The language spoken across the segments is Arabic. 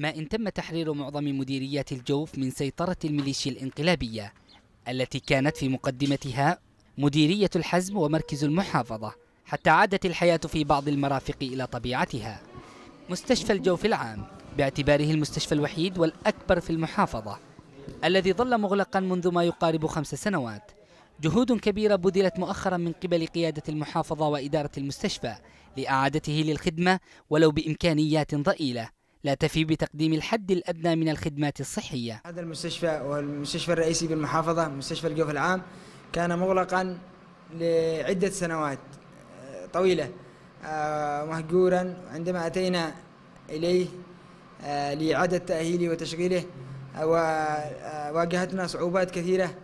ما إن تم تحرير معظم مديريات الجوف من سيطرة الميليشيا الانقلابية التي كانت في مقدمتها مديرية الحزم ومركز المحافظة حتى عادت الحياة في بعض المرافق إلى طبيعتها مستشفى الجوف العام باعتباره المستشفى الوحيد والأكبر في المحافظة الذي ظل مغلقا منذ ما يقارب خمس سنوات جهود كبيرة بذلت مؤخرا من قبل قيادة المحافظة وإدارة المستشفى لإعادته للخدمة ولو بإمكانيات ضئيلة لا تفي بتقديم الحد الأدنى من الخدمات الصحية هذا المستشفى والمستشفى الرئيسي بالمحافظة مستشفى الجوف العام كان مغلقا لعدة سنوات آه، طويلة آه، مهجورا عندما أتينا إليه آه، لإعادة تأهيله وتشغيله وواجهتنا صعوبات كثيرة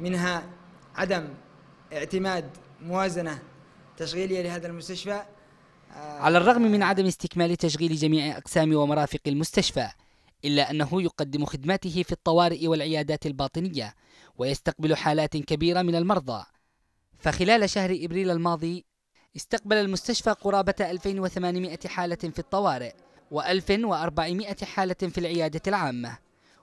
منها عدم اعتماد موازنة تشغيلية لهذا المستشفى على الرغم من عدم استكمال تشغيل جميع أقسام ومرافق المستشفى إلا أنه يقدم خدماته في الطوارئ والعيادات الباطنية ويستقبل حالات كبيرة من المرضى فخلال شهر إبريل الماضي استقبل المستشفى قرابة 2800 حالة في الطوارئ و1400 حالة في العيادة العامة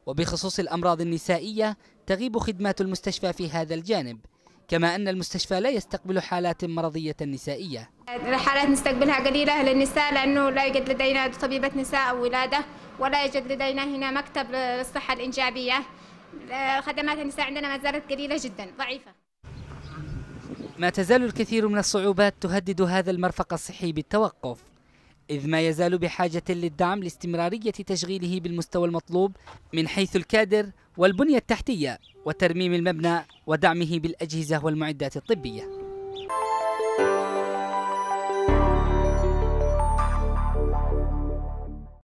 وبخصوص الأمراض النسائية تغيب خدمات المستشفى في هذا الجانب كما أن المستشفى لا يستقبل حالات مرضية نسائية الحالات نستقبلها قليلة للنساء لأنه لا يوجد لدينا طبيبة نساء أو ولادة ولا يوجد لدينا هنا مكتب للصحة الإنجابية خدمات النساء عندنا ما زالت قليلة جدا ضعيفة ما تزال الكثير من الصعوبات تهدد هذا المرفق الصحي بالتوقف إذ ما يزال بحاجة للدعم لاستمرارية تشغيله بالمستوى المطلوب من حيث الكادر والبنية التحتية وترميم المبنى ودعمه بالأجهزة والمعدات الطبية